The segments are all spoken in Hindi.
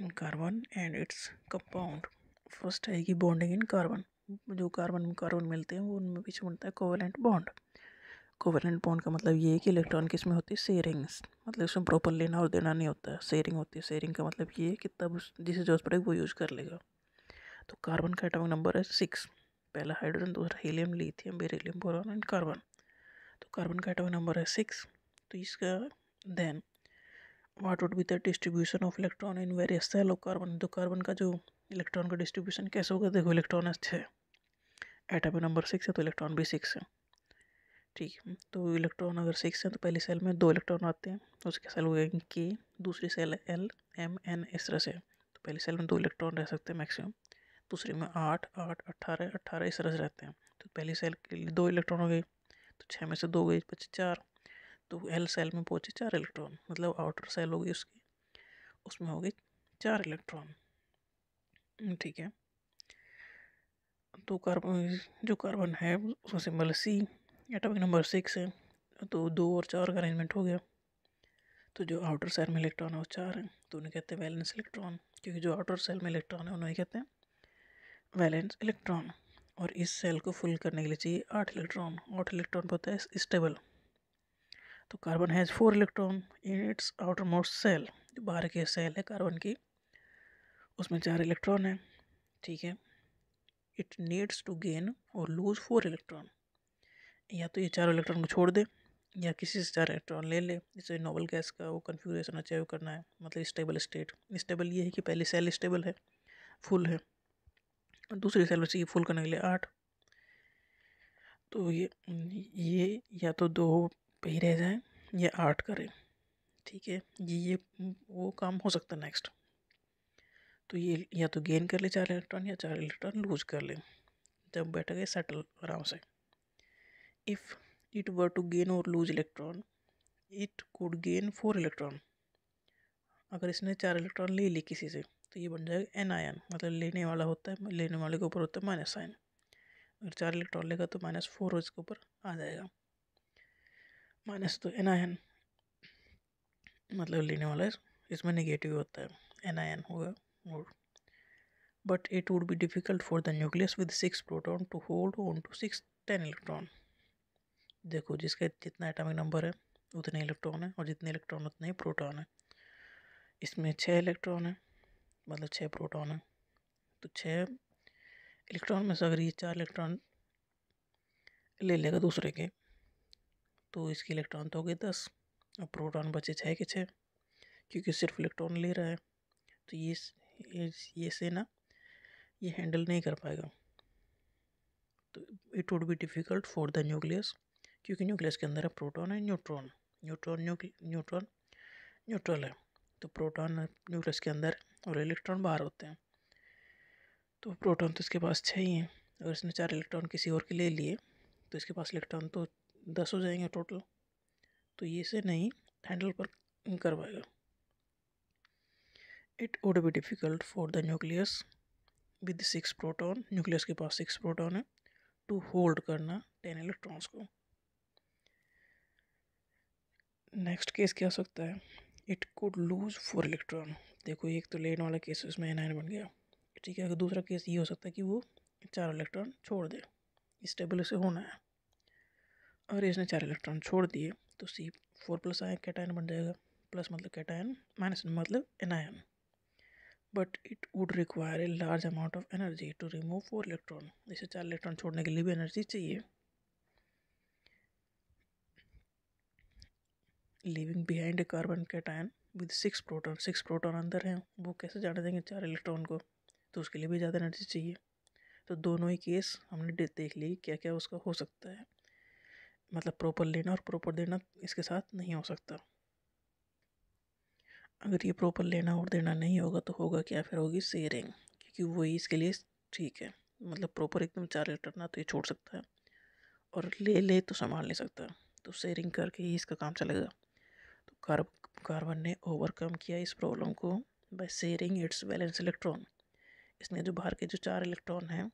In carbon and its compound first आएगी बॉन्डिंग इन कार्बन जो कार्बन में कार्बन मिलते हैं वो उनमें पीछे बनता है कोवलेंट बॉन्ड कोवेलेंट बॉन्ड का मतलब ये है कि इलेक्ट्रॉन में होती है शेयरिंग मतलब इसमें प्रॉपर लेना और देना नहीं होता है शेयरिंग होती है शेयरिंग का मतलब ये है कि तब जिसे जो पड़ेगा वो यूज़ कर लेगा तो कार्बन का एटॉमिक नंबर है सिक्स पहला हाइड्रोजन दूसरा helium lithium beryllium boron and carbon तो कार्बन का एटॉमिक नंबर है सिक्स तो इसका then what would be the distribution of electron in various shell of carbon तो कार्बन का जो इलेक्ट्रॉन का डिस्ट्रीब्यूशन कैसे होगा देखो इलेक्ट्रॉन अच्छे एटम नंबर सिक्स है तो इलेक्ट्रॉन भी सिक्स है ठीक है तो इलेक्ट्रॉन अगर सिक्स है तो पहली सेल में दो इलेक्ट्रॉन आते हैं उसके सेल हो गए के दूसरी सेल एल एम एन इस तरह से तो पहली सेल में दो इलेक्ट्रॉन रह सकते हैं मैक्सिमम दूसरी में आठ आठ अट्ठारह अट्ठारह इस तरह से रहते हैं तो पहली सेल के लिए दो इलेक्ट्रॉन हो गए तो छः में से दो गई पच्चीस चार तो एल सेल में पहुँचे चार इलेक्ट्रॉन मतलब आउटर सेल होगी उसकी उसमें होगी चार इलेक्ट्रॉन हम्म, ठीक है तो कार्बन जो कार्बन है उसका symbol C atomic number six है तो दो और चार का अरेंजमेंट हो गया तो जो आउटर सेल में इलेक्ट्रॉन है वो चार हैं तो उन्हें कहते हैं वैलेंस इलेक्ट्रॉन क्योंकि जो आउटर सेल में इलेक्ट्रॉन है उन्हें कहते हैं वैलेंस इलेक्ट्रॉन और इस सेल को फुल करने के लिए चाहिए आठ इलेक्ट्रॉन आठ इलेक्ट्रॉन होता है स्टेबल तो carbon has four electron in its outermost shell जो बाहर की सेल है कार्बन की उसमें चार इलेक्ट्रॉन है ठीक है it needs to gain or lose four electron या तो ये चार इलेक्ट्रॉन को छोड़ दे या किसी से चार इलेक्ट्रॉन ले ले जैसे नोबल गैस का वो कन्फ्यूरेशन अचीव अच्छा करना है मतलब स्टेबल स्टेट स्टेबल ये है कि पहली सेल स्टेबल है फुल है और दूसरी सेल में चाहिए फुल करने के लिए आठ तो ये ये या तो दो पे ही रह जाए या आर्ट करें ठीक है ये ये वो काम हो सकता है नेक्स्ट तो ये या तो गेन कर ले चार इलेक्ट्रॉन या चार इलेक्ट्रॉन लूज कर ले जब बैठ गए सेटल आराम से if it were to gain or lose electron it could gain four electron अगर इसने चार इलेक्ट्रॉन ले ली किसी से तो ये बन जाएगा एन आयन मतलब लेने वाला होता है लेने वाले के ऊपर होता है माइनस आयन अगर चार इलेक्ट्रॉन लेगा तो माइनस फोर उसके ऊपर आ जाएगा माइनस तो एन आई एन मतलब लेने वाला है इसमें नेगेटिव होता है एन आई एन होगा और but it would be difficult for the nucleus with six proton to hold on to six ten electron देखो जिसके जितना एटॉमिक नंबर है उतने इलेक्ट्रॉन है और जितने इलेक्ट्रॉन उतने ही प्रोटॉन है इसमें छः इलेक्ट्रॉन है मतलब छः प्रोटॉन है तो छः इलेक्ट्रॉन में से अगर ये चार इलेक्ट्रॉन ले लेगा दूसरे के तो इसके इलेक्ट्रॉन तो हो गए दस और प्रोटॉन बचे छः के छः क्योंकि सिर्फ इलेक्ट्रॉन ले रहा है तो ये ये, से ना ये हैंडल नहीं कर पाएगा तो it would be difficult for the nucleus क्योंकि न्यूक्लियस के अंदर है प्रोटॉन है न्यूट्रॉन न्यूट्रॉन न्यूट्रॉन न्यूट्रल है तो प्रोटॉन न्यूक्लियस के अंदर और इलेक्ट्रॉन बाहर होते हैं तो प्रोटॉन तो इसके पास छः ही हैं अगर इसने चार इलेक्ट्रॉन किसी और के ले लिए तो इसके पास इलेक्ट्रॉन तो दस हो जाएंगे टोटल तो ये से नहीं हैंडल पर करवाएगा it would be difficult for the nucleus with six proton nucleus के पास सिक्स प्रोटॉन है टू होल्ड करना टेन इलेक्ट्रॉन्स को नेक्स्ट केस क्या हो सकता है it could lose four electron देखो एक तो लेन वाला केस उसमें एन बन गया ठीक है अगर दूसरा केस ये हो सकता है कि वो चार इलेक्ट्रॉन छोड़ दे स्टेबल टेबल से होना है और इसने चार इलेक्ट्रॉन छोड़ दिए तो C four plus ion cation बन जाएगा प्लस मतलब कैटायन माइनस मतलब anion but it would require a large amount of energy to remove four electron जैसे चार इलेक्ट्रॉन छोड़ने के लिए भी एनर्जी चाहिए living behind a carbon cation with six proton six proton अंदर हैं वो कैसे जाने देंगे चार इलेक्ट्रॉन को तो उसके लिए भी ज़्यादा एनर्जी चाहिए तो दोनों ही केस हमने देख ली क्या क्या उसका हो सकता है मतलब प्रॉपर लेना और प्रॉपर देना इसके साथ नहीं हो सकता अगर ये प्रॉपर लेना और देना नहीं होगा तो होगा क्या फिर होगी शेयरिंग क्योंकि वही इसके लिए ठीक है मतलब प्रॉपर एकदम चार ना तो ये छोड़ सकता है और ले ले तो संभाल नहीं सकता तो शेयरिंग करके ही इसका काम चलेगा तो कार्ब कार्बन ने ओवरकम किया इस प्रॉब्लम को by sharing its valence electron इसने जो बाहर के जो चार इलेक्ट्रॉन हैं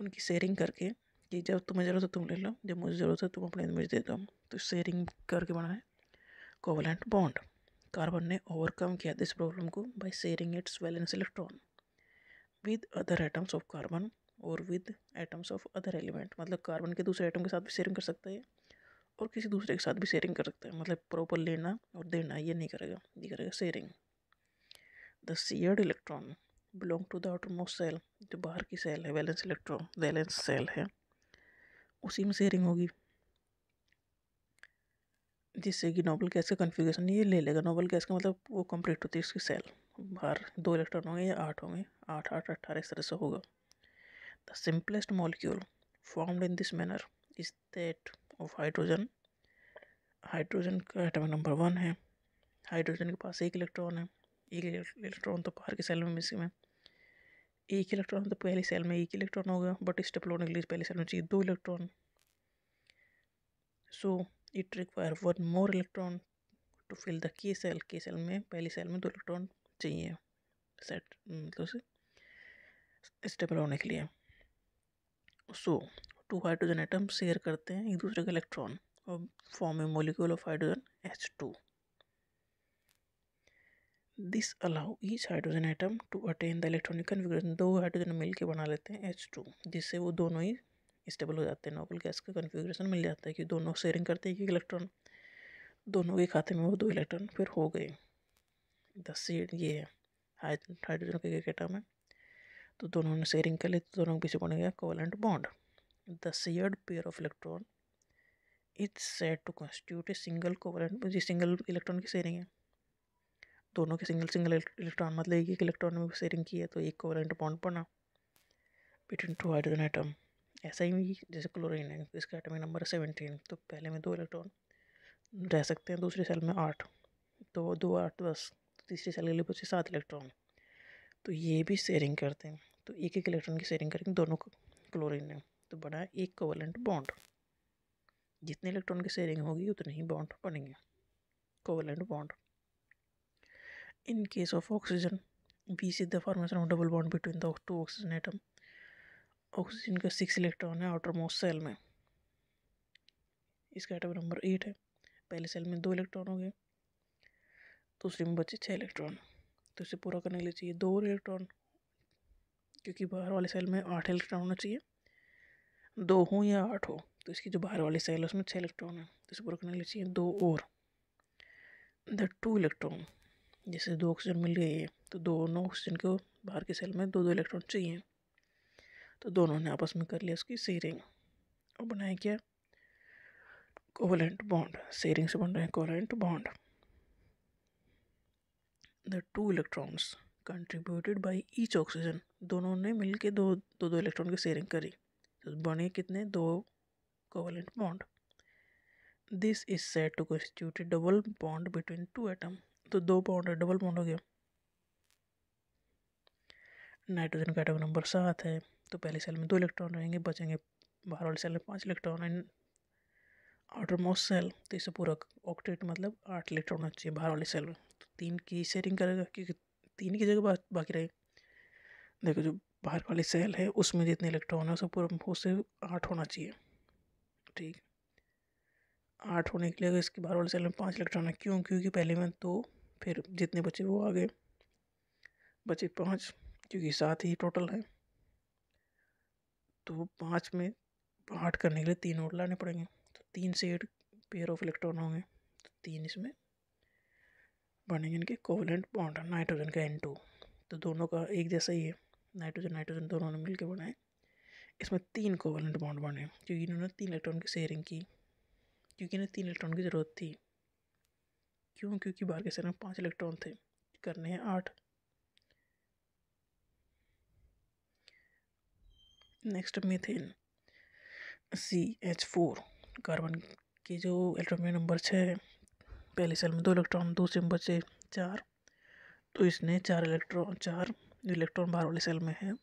उनकी शेयरिंग करके कि जब तुम्हें ज़रूरत है तुम ले लो जब मुझे ज़रूरत है तुम अपने मुझे दे दो तो शेयरिंग करके बना है कोवलेंट बॉन्ड कार्बन ने ओवरकम किया दिस प्रॉब्लम को by sharing its valence electron with other atoms of carbon और with atoms of other element मतलब कार्बन के दूसरे आइटम के साथ भी शेयरिंग कर सकता है और किसी दूसरे के साथ भी शेयरिंग कर सकता है मतलब प्रॉपर लेना और देना ये नहीं करेगा ये करेगा sharing the shared electron belong to the outermost shell जो बाहर की सेल है वैलेंस इलेक्ट्रॉन वैलेंस सेल है उसी में शेयरिंग होगी जिससे कि नोबल गैस का कन्फ्यूगेशन ये ले लेगा नोबल गैस का मतलब वो कंप्लीट होती है उसकी सेल बाहर दो इलेक्ट्रॉन होंगे या आठ होंगे आठ आठ अट्ठारह इस तरह से होगा the simplest molecule formed in this manner is that of hydrogen hydrogen का आइटम नंबर वन है हाइड्रोजन के पास एक इलेक्ट्रॉन है एक इलेक्ट्रॉन तो बाहर के सेल में मिसिंग है एक इलेक्ट्रॉन तो पहली सेल में एक ही इलेक्ट्रॉन होगा बट स्टेप लोने के लिए पहली सेल में चाहिए दो electron so it require one more electron to fill the K shell K shell में पहली सेल में दो इलेक्ट्रॉन चाहिए सेट मतलब स्टेप होने के लिए so two hydrogen atom share करते हैं एक दूसरे के इलेक्ट्रॉन और form a molecule of hydrogen H two this allow each hydrogen atom to attain the electronic configuration दो हाइड्रोजन मिल के बना लेते हैं एच टू जिससे वो दोनों ही स्टेबल हो जाते हैं नोबल गैस का कन्फिग्रेशन मिल जाता है कि दोनों शेयरिंग करते हैं कि इलेक्ट्रॉन दोनों के खाते में वो दो इलेक्ट्रॉन फिर हो गए दस से ये है हाइड्रोजन का एक आइटम है तो दोनों ने शेयरिंग कर ली तो दोनों के पीछे बन गया covalent bond the shared pair of electron is set to constitute a single covalent single electron की शेयरिंग है दोनों के सिंगल सिंगल इलेक्ट्रॉन मतलब एक एक इलेक्ट्रॉन में शेयरिंग की है तो एक कोवलेंट बॉन्ड बना बिटवीन टू हाइड्रोजन आइटम ऐसा ही जैसे क्लोरीन है इसका एटमिक नंबर है सेवनटीन तो पहले में दो इलेक्ट्रॉन रह सकते हैं दूसरे सेल में आठ तो दो आठ दस तो तीसरे सेल के लिए बचे सात इलेक्ट्रॉन तो ये भी शेयरिंग करते हैं तो एक एक इलेक्ट्रॉन की शेयरिंग करेंगे दोनों क्लोरीन ने तो बना एक कोवलेंट बॉन्ड जितने इलेक्ट्रॉन की शेयरिंग होगी उतने ही बॉन्ड बनेंगे covalent bond In case of oxygen, we see the formation of double bond between the two oxygen atom. Oxygen का सिक्स इलेक्ट्रॉन है आउटर मोस्ट सेल में इसका आइटम नंबर एट है पहले सेल में दो इलेक्ट्रॉन हो गए दूसरे में बचे छः इलेक्ट्रॉन तो इसे पूरा करने के लिए चाहिए दो और इलेक्ट्रॉन क्योंकि बाहर वाले सेल में आठ इलेक्ट्रॉन होना चाहिए दो हों या आठ हो तो इसकी जो बाहर वाली सेल है उसमें छः इलेक्ट्रॉन है तो इसे पूरा करने के लिए चाहिए दो और द टू इलेक्ट्रॉन जैसे दो ऑक्सीजन मिल गई है तो दोनों ऑक्सीजन को बाहर के सेल में दो दो इलेक्ट्रॉन चाहिए तो दोनों ने आपस में कर लिया उसकी शेयरिंग और बनाया क्या कोवलेंट बॉन्ड शेयरिंग से बन रहे हैं covalent bond the two electrons contributed by each oxygen दोनों ने के दो दो दो इलेक्ट्रॉन की शेयरिंग करी तो बने कितने दो covalent bond this is set to constitute double bond between two atom तो दो पाउंड डबल पाउंड हो गया नाइट्रोजन का एटम नंबर सात है तो पहले सेल में दो इलेक्ट्रॉन रहेंगे बचेंगे बाहर वाले सेल में पाँच इलेक्ट्रॉन है आउटर मोस्ट सेल तो इसे पूरा ऑक्टेट मतलब आठ इलेक्ट्रॉन होना चाहिए बाहर वाले सेल में तो तीन की शेयरिंग करेगा क्योंकि तीन की जगह बा, बाकी रहे देखो जो बाहर वाली सेल है उसमें जितने इलेक्ट्रॉन है सब पूरा उससे आठ होना चाहिए ठीक आठ होने के लिए इसके बाहर वाले सेल में पाँच इलेक्ट्रॉन है क्यों क्योंकि पहले में दो तो फिर जितने बचे वो आगे बचे पाँच क्योंकि सात ही टोटल है तो पाँच में आठ करने के लिए तीन और लाने पड़ेंगे तो तीन से एट पेयर ऑफ इलेक्ट्रॉन होंगे तो तीन इसमें बनेंगे इनके कोवलेंट बॉन्ड नाइट्रोजन का एन टू तो दोनों का एक जैसा ही है नाइट्रोजन नाइट्रोजन दोनों ने मिलकर बनाए इसमें तीन कोवलेंट बॉन्ड बने क्योंकि इन्होंने तीन इलेक्ट्रॉन की शेयरिंग की क्योंकि इन्हें तीन इलेक्ट्रॉन की ज़रूरत थी क्यों क्योंकि बाहर के सेल में पाँच इलेक्ट्रॉन थे करने हैं आठ next methane C H four carbon के जो इलेक्ट्रॉन नंबर छः पहले सेल में दो इलेक्ट्रॉन दूसरे नंबर से चार तो इसने चार इलेक्ट्रॉन चार इलेक्ट्रॉन बाहर वाले सेल में है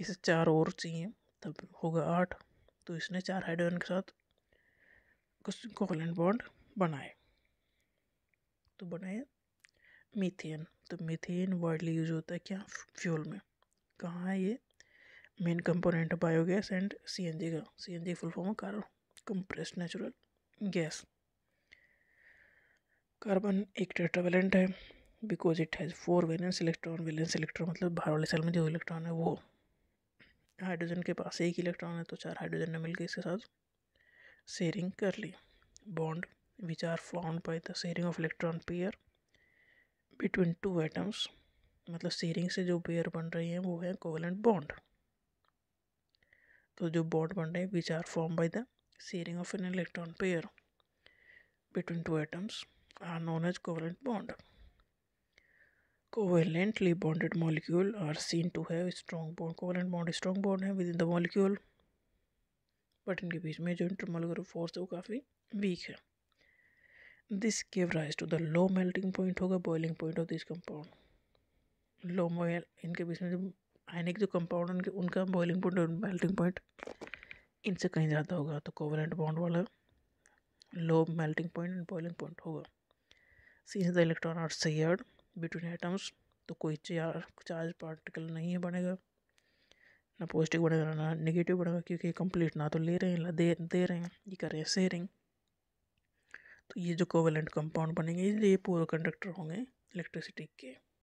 इसे चार और चाहिए तब होगा आठ तो इसने चार हाइड्रोजन के साथ कुछ कोवलेंट बॉन्ड बनाए तो बनाया मीथेन तो मीथेन वर्डली यूज होता है क्या फ्यूल में कहाँ है ये main component biogas and CNG का सीएनजी फुल फॉर्म है carbon compressed natural gas carbon एक टेट्रावेलेंट है because it has four valence electron valence electron मतलब बाहर वाले सेल में जो इलेक्ट्रॉन है वो हाइड्रोजन के पास एक इलेक्ट्रॉन है तो चार हाइड्रोजन ने मिलकर इसके साथ शेयरिंग कर ली bond which are formed by the sharing of electron pair between two atoms मतलब शेयरिंग से जो पेयर बन रही हैं वो है कोवलेंट बॉन्ड तो जो बॉन्ड बन रहे हैं which are form by the sharing of an electron pair between two atoms are known as covalent bond. Covalently bonded molecule are seen to have strong bond. Covalent bond strong bond है within the molecule, but इनके बीच में जो इंटरमोलर फोर्स है वो काफ़ी वीक है this give rise to the low melting point होगा boiling point of this compound low मोयल इनके बीच में जो आयनिक जो कंपाउंड उनके उनका बॉइलिंग पॉइंट और मेल्टिंग पॉइंट इनसे कहीं ज़्यादा होगा तो कोवलेंट बॉन्ड वाला low melting point and boiling point होगा since the electron are shared between atoms तो कोई चार चार्ज पार्टिकल नहीं बनेगा ना पॉजिटिव बनेगा ना नेगेटिव बनेगा क्योंकि कंप्लीट ना तो ले रहे हैं ना दे दे रहे हैं ये कर रहे हैं शेयरिंग तो ये जो कोवेलेंट कंपाउंड बनेंगे ये पोर कंडक्टर होंगे इलेक्ट्रिसिटी के